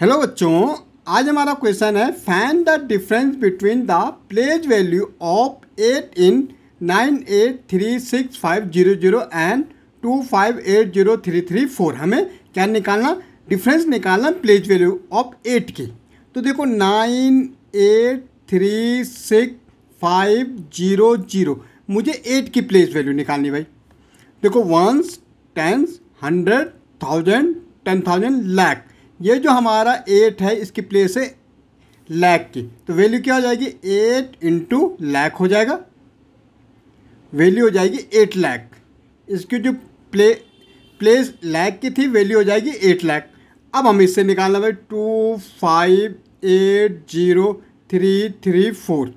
hello बच्चों आज हमारा क्वेश्चन है find the difference between the place value of eight in nine eight three six five zero zero and two five eight zero three three four हमें क्या निकालना difference निकालना pledge value of eight की तो देखो nine eight three six five zero zero मुझे eight की place value निकालनी भाई देखो ones tens hundred thousand ten thousand lakh ये जो हमारा एट है इसकी प्लेस है लैख की तो वैल्यू क्या हो जाएगी एट इंटू लैख हो जाएगा वैल्यू हो जाएगी एट लैख इसकी जो प्ले प्लेस लैख की थी वैल्यू हो जाएगी एट लैख अब हम इससे निकालना भाई two five eight zero three three four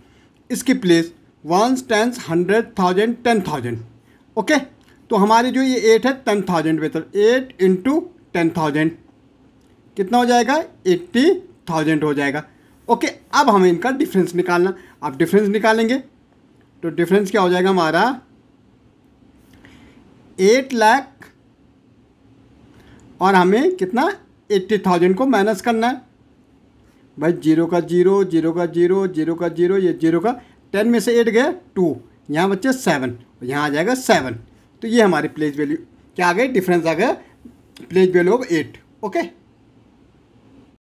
इसकी place ones tens hundred thousand ten thousand okay तो हमारी जो ये एट है टेन थाउजेंड बेहतर एट इंटू टेन थाउजेंड कितना हो जाएगा एट्टी थाउजेंड हो जाएगा ओके अब हमें इनका डिफरेंस निकालना आप डिफरेंस निकालेंगे तो डिफरेंस क्या हो जाएगा हमारा एट लाख और हमें कितना एट्टी थाउजेंड को माइनस करना है भाई जीरो का जीरो जीरो का जीरो जीरो का जीरो ये जीरो का टेन में से एट गया टू यहाँ बच्चे सेवन यहाँ आ जाएगा सेवन तो ये हमारी प्लेस वैल्यू क्या आ गई डिफरेंस आ गया place value of eight okay